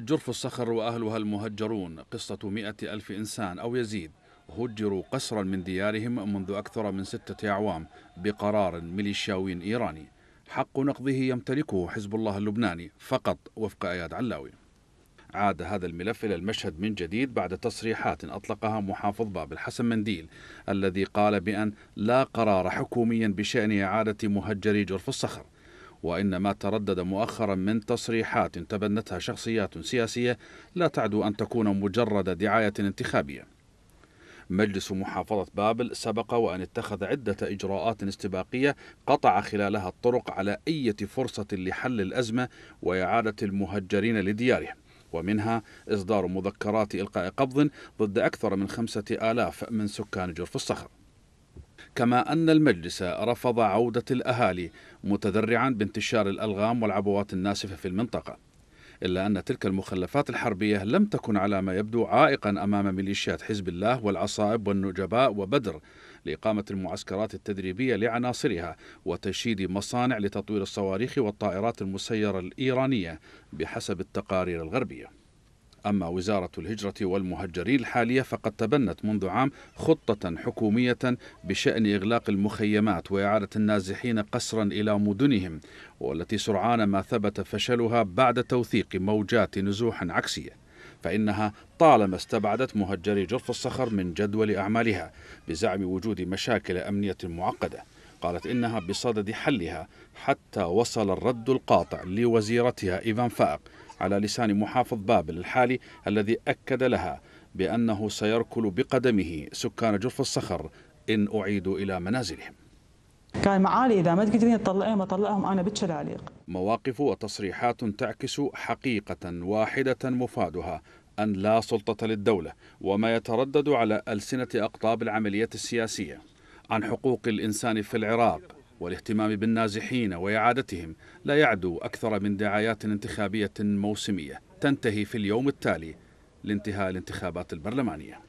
جرف الصخر وأهلها المهجرون قصة مئة ألف إنسان أو يزيد هجروا قسرا من ديارهم منذ أكثر من ستة أعوام بقرار ميليشياوي إيراني حق نقضه يمتلكه حزب الله اللبناني فقط وفق أياد علاوي عاد هذا الملف إلى المشهد من جديد بعد تصريحات أطلقها محافظ باب الحسن منديل الذي قال بأن لا قرار حكوميا بشأن إعادة مهجري جرف الصخر وإنما تردد مؤخرا من تصريحات تبنتها شخصيات سياسية لا تعدو أن تكون مجرد دعاية انتخابية مجلس محافظة بابل سبق وأن اتخذ عدة إجراءات استباقية قطع خلالها الطرق على أي فرصة لحل الأزمة وإعادة المهجرين لديارهم ومنها إصدار مذكرات إلقاء قبض ضد أكثر من خمسة آلاف من سكان جرف الصخر كما أن المجلس رفض عودة الأهالي متذرعا بانتشار الألغام والعبوات الناسفة في المنطقة إلا أن تلك المخلفات الحربية لم تكن على ما يبدو عائقا أمام ميليشيات حزب الله والعصائب والنجباء وبدر لإقامة المعسكرات التدريبية لعناصرها وتشييد مصانع لتطوير الصواريخ والطائرات المسيرة الإيرانية بحسب التقارير الغربية أما وزارة الهجرة والمهجرين الحالية فقد تبنت منذ عام خطة حكومية بشأن إغلاق المخيمات وإعادة النازحين قسرا إلى مدنهم والتي سرعان ما ثبت فشلها بعد توثيق موجات نزوح عكسية فإنها طالما استبعدت مهجري جرف الصخر من جدول أعمالها بزعم وجود مشاكل أمنية معقدة قالت إنها بصدد حلها حتى وصل الرد القاطع لوزيرتها إيفان فائق على لسان محافظ بابل الحالي الذي أكد لها بأنه سيركل بقدمه سكان جرف الصخر إن أعيدوا إلى منازلهم كان معالي إذا ما تقدرين ما طلعهم أنا بتشلاليق مواقف وتصريحات تعكس حقيقة واحدة مفادها أن لا سلطة للدولة وما يتردد على ألسنة أقطاب العملية السياسية عن حقوق الإنسان في العراق والاهتمام بالنازحين وإعادتهم لا يعدو أكثر من دعايات انتخابية موسمية تنتهي في اليوم التالي لانتهاء الانتخابات البرلمانية